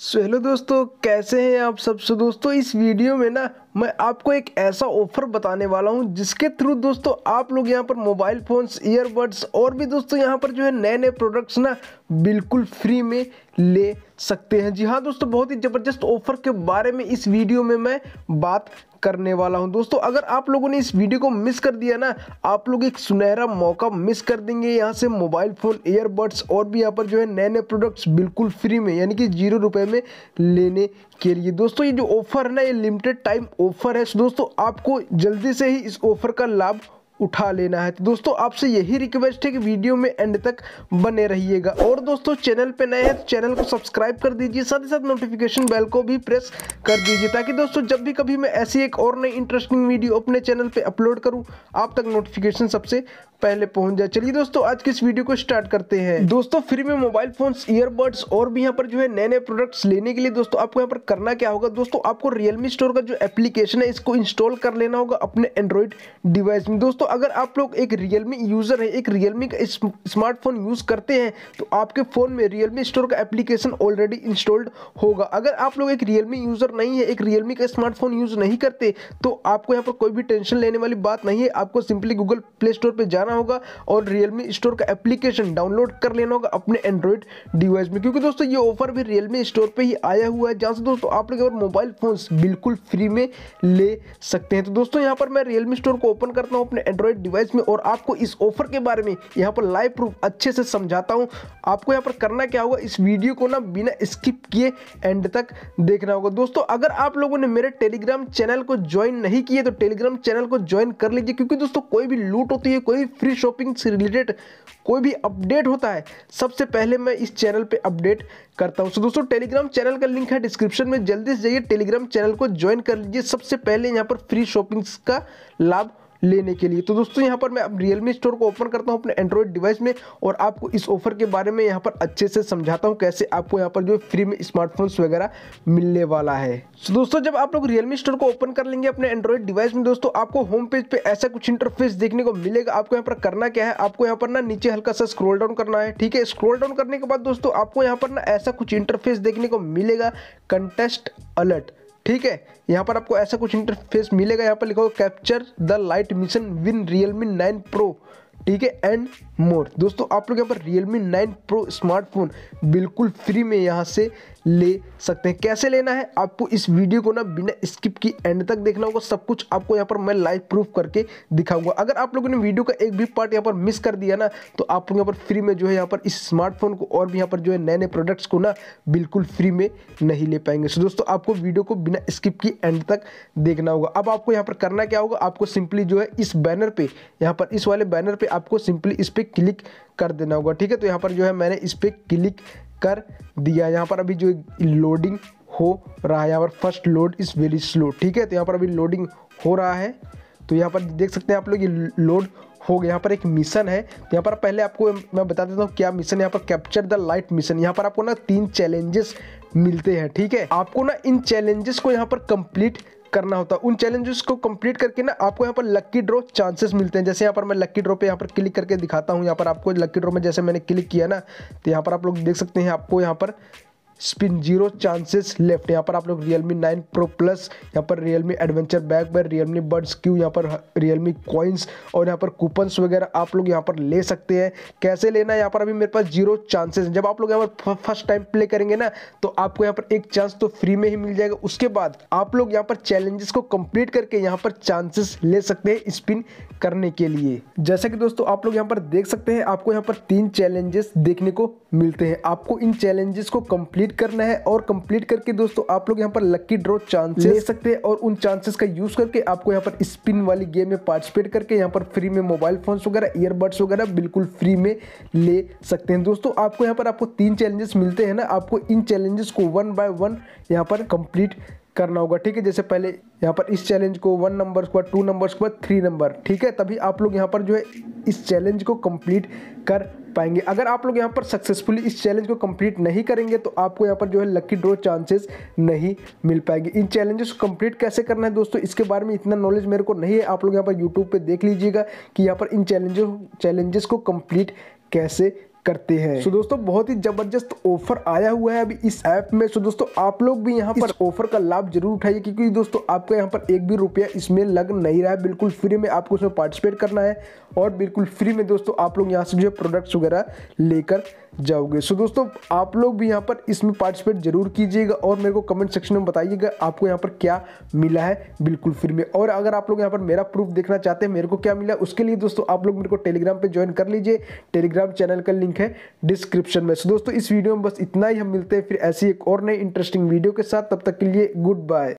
so hello दोस्तों कैसे हैं आप सब सो दोस्तों इस वीडियो में ना मैं आपको एक ऐसा ऑफर बताने वाला हूं जिसके थ्रू दोस्तों आप लोग यहां पर मोबाइल फ़ोन्स ईयरबड्स और भी दोस्तों यहां पर जो है नए नए प्रोडक्ट्स ना बिल्कुल फ्री में ले सकते हैं जी हाँ दोस्तों बहुत ही ज़बरदस्त ऑफर के बारे में इस वीडियो में मैं बात करने वाला हूं दोस्तों अगर आप लोगों ने इस वीडियो को मिस कर दिया ना आप लोग एक सुनहरा मौका मिस कर देंगे यहाँ से मोबाइल फ़ोन ईयरबड्स और भी यहाँ पर जो है नए नए प्रोडक्ट्स बिल्कुल फ्री में यानी कि जीरो रुपये में लेने के लिए दोस्तों ये जो ऑफर है ना ये लिमिटेड टाइम ऑफर है दोस्तों आपको जल्दी से ही इस ऑफर का लाभ उठा लेना है तो दोस्तों आपसे यही रिक्वेस्ट है कि वीडियो में एंड तक बने रहिएगा और दोस्तों चैनल पे नए हैं तो चैनल को सब्सक्राइब कर दीजिए साथ ही साथ नोटिफिकेशन बेल को भी प्रेस कर दीजिए ताकि दोस्तों जब भी कभी मैं ऐसी एक और नई इंटरेस्टिंग वीडियो अपने चैनल पर अपलोड करूं आप तक नोटिफिकेशन सबसे पहले पहुंच जाए चलिए दोस्तों आज की इस वीडियो को स्टार्ट करते हैं दोस्तों फ्री में मोबाइल फोन ईयरबड्स और भी यहाँ पर जो है नए नए प्रोडक्ट्स लेने के लिए दोस्तों आपको यहाँ पर करना क्या होगा दोस्तों आपको रियलमी स्टोर का जो एप्लीकेशन है इसको इंस्टॉल कर लेना होगा अपने एंड्रॉइड डिवाइस में दोस्तों अगर आप लोग एक रियलमी यूज़र है एक रियलमी का स्मार्टफोन यूज़ करते हैं तो आपके फ़ोन में रियलमी स्टोर का एप्लीकेशन ऑलरेडी इंस्टॉल्ड होगा अगर आप लोग एक रियलमी यूज़र नहीं है एक रियलमी का स्मार्टफोन यूज़ नहीं करते तो आपको यहाँ पर कोई भी टेंशन लेने वाली बात नहीं है आपको सिंपली गूगल प्ले स्टोर पर जाना होगा और रियलमी स्टोर का एप्लीकेशन डाउनलोड कर लेना होगा अपने एंड्रॉयड डिवाइस में क्योंकि दोस्तों ये ऑफर भी रियलमी स्टोर पर ही आया हुआ है जहाँ से दोस्तों आप लोग मोबाइल फ़ोन्स बिल्कुल फ्री में ले सकते हैं तो दोस्तों यहाँ पर मैं रियलमी स्टोर को ओपन करता हूँ अपने एंड्रॉयड डिवाइस में और आपको इस ऑफर के बारे में यहाँ पर लाइव प्रूफ अच्छे से समझाता हूँ आपको यहाँ पर करना क्या होगा इस वीडियो को ना बिना स्किप किए एंड तक देखना होगा दोस्तों अगर आप लोगों ने मेरे टेलीग्राम चैनल को ज्वाइन नहीं किए तो टेलीग्राम चैनल को ज्वाइन कर लीजिए क्योंकि दोस्तों कोई भी लूट होती है कोई भी फ्री शॉपिंग से रिलेटेड कोई भी अपडेट होता है सबसे पहले मैं इस चैनल पर अपडेट करता हूँ so, दोस्तों टेलीग्राम चैनल का लिंक है डिस्क्रिप्शन में जल्दी से जाइए टेलीग्राम चैनल को ज्वाइन कर लीजिए सबसे पहले यहाँ पर फ्री शॉपिंग्स का लाभ लेने के लिए तो दोस्तों यहाँ पर मैं अब रियलमी स्टोर को ओपन करता हूँ अपने एंड्रॉयड डिवाइस में और आपको इस ऑफर के बारे में यहाँ पर अच्छे से समझाता हूँ कैसे आपको यहाँ पर जो फ्री में स्मार्टफोन्स वगैरह मिलने वाला है तो दोस्तों जब आप लोग रियलमी स्टोर को ओपन कर लेंगे अपने एंड्रॉयड डिवाइस में दोस्तों आपको होम पेज पे ऐसा कुछ इंटरफेस देखने को मिलेगा आपको यहाँ पर करना क्या है आपको यहाँ पर ना नीचे हल्का सा स्क्रोल डाउन करना है ठीक है स्क्रोल डाउन करने के बाद दोस्तों आपको यहाँ पर ना ऐसा कुछ इंटरफेस देखने को मिलेगा कंटेस्ट अलर्ट ठीक है यहाँ पर आपको ऐसा कुछ इंटरफेस मिलेगा यहाँ पर लिखा होगा capture the light mission win Realme nine pro ठीक है एंड मोर दोस्तों आप लोग यहाँ पर Realme nine pro smartphone बिल्कुल फ्री में यहाँ से ले सकते हैं कैसे लेना है आपको इस वीडियो को ना बिना स्किप की एंड तक देखना होगा सब कुछ आपको यहाँ पर मैं लाइव प्रूफ करके दिखाऊंगा अगर आप लोगों ने वीडियो का एक भी पार्ट यहाँ पर मिस कर दिया ना तो आप लोग यहाँ पर फ्री में जो है यहाँ पर इस स्मार्टफोन को और भी यहाँ पर जो है नए नए प्रोडक्ट्स को ना बिल्कुल फ्री में नहीं ले पाएंगे सो दोस्तों आपको वीडियो को बिना स्किप की एंड तक देखना होगा अब आपको यहाँ पर करना क्या होगा आपको सिंपली जो है इस बैनर पर यहाँ पर इस वाले बैनर पर आपको सिंपली इस पर क्लिक कर देना होगा ठीक है तो यहाँ पर जो है मैंने इस पर क्लिक कर दिया यहाँ पर अभी जो लोडिंग हो रहा है यहाँ पर first load is very slow ठीक है तो यहाँ पर अभी लोडिंग हो रहा है तो यहाँ पर देख सकते हैं आप लोग ये लोड हो गया यहाँ पर एक मिशन है तो यहाँ पर पहले आपको मैं बता देता हूँ क्या मिशन यहाँ पर कैप्चर द लाइट मिशन यहाँ पर आपको ना तीन चैलेंजेस मिलते हैं ठीक है आपको ना इन चैलेंजेस को यहाँ पर कंप्लीट करना होता है उन चैलेंजेस को कंप्लीट करके ना आपको यहाँ पर लक्की ड्रॉ चांसेस मिलते हैं जैसे यहाँ पर मैं लक्की ड्रॉ पे यहाँ पर क्लिक करके दिखाता हूँ यहाँ पर आपको लक्की ड्रॉ में जैसे मैंने क्लिक किया ना तो यहाँ पर आप लोग देख सकते हैं आपको यहाँ पर स्पिन जीरो चांसेस लेफ्ट यहाँ पर आप लोग रियलमी नाइन प्रो प्लस यहाँ पर रियलमी एडवेंचर बैग पर रियलमी बर्ड्स क्यू यहाँ पर रियलमी कॉइन्स और यहाँ पर कूपन्स वगैरह आप लोग यहाँ पर ले सकते हैं कैसे लेना है यहाँ पर अभी मेरे पास जीरो चांसेस जब आप लोग यहाँ पर फर्स्ट टाइम प्ले करेंगे ना तो आपको यहाँ पर एक चांस तो फ्री में ही मिल जाएगा उसके बाद आप लोग यहाँ पर चैलेंजेस को कंप्लीट करके यहाँ पर चांसेस ले सकते हैं स्पिन करने के लिए जैसे कि दोस्तों आप लोग यहाँ पर देख सकते हैं आपको यहाँ पर तीन चैलेंजेस देखने को मिलते हैं आपको इन चैलेंजेस को कंप्लीट करना है और कंप्लीट करके दोस्तों आप लोग यहाँ पर लकी ड्रॉ चांसेस ले सकते हैं और उन चांसेस का यूज करके आपको यहाँ पर स्पिन वाली गेम में पार्टिसिपेट करके यहाँ पर फ्री में मोबाइल फोन्स वगैरह ईयरबड्स वगैरह बिल्कुल फ्री में ले सकते हैं दोस्तों आपको यहाँ पर आपको तीन चैलेंजेस मिलते हैं ना आपको इन चैलेंजेस को वन बाय वन यहाँ पर कंप्लीट करना होगा ठीक है जैसे पहले यहाँ पर इस चैलेंज को वन नंबर के बाद टू नंबर्स के बाद थ्री नंबर ठीक है तभी आप लोग यहाँ पर जो है इस चैलेंज को कंप्लीट कर पाएंगे अगर आप लोग यहाँ पर सक्सेसफुली इस चैलेंज को कंप्लीट नहीं करेंगे तो आपको यहाँ पर जो है लकी ड्रॉ चांसेस नहीं मिल पाएंगे इन चैलेंजेस को कंप्लीट कैसे करना है दोस्तों इसके बारे में इतना नॉलेज मेरे को नहीं है आप लोग यहाँ पर यूट्यूब पर देख लीजिएगा कि यहाँ पर इन चैलेंज चैलेंजेस को कम्प्लीट कैसे करते हैं सो दोस्तों बहुत ही जबरदस्त ऑफर आया हुआ है अभी इस ऐप में सो दोस्तों आप लोग भी यहाँ पर ऑफर का लाभ जरूर उठाइए क्योंकि दोस्तों आपको यहाँ पर एक भी रुपया इसमें लग नहीं रहा है बिल्कुल फ्री में आपको उसमें पार्टिसिपेट करना है और बिल्कुल फ्री में दोस्तों आप लोग यहाँ से जो है प्रोडक्ट्स वगैरह लेकर जाओगे सो दोस्तों आप लोग भी यहाँ पर इसमें पार्टिसिपेट जरूर कीजिएगा और मेरे को कमेंट सेक्शन में बताइएगा आपको यहाँ पर क्या मिला है बिल्कुल फ्री में और अगर आप लोग यहाँ पर मेरा प्रूफ देखना चाहते हैं मेरे को क्या मिला उसके लिए दोस्तों आप लोग मेरे को टेलीग्राम पर ज्वाइन कर लीजिए टेलीग्राम चैनल का लिंक लिंक है डिस्क्रिप्शन में सो दोस्तों इस वीडियो में बस इतना ही हम मिलते हैं फिर ऐसी एक और नई इंटरेस्टिंग वीडियो के साथ तब तक के लिए गुड बाय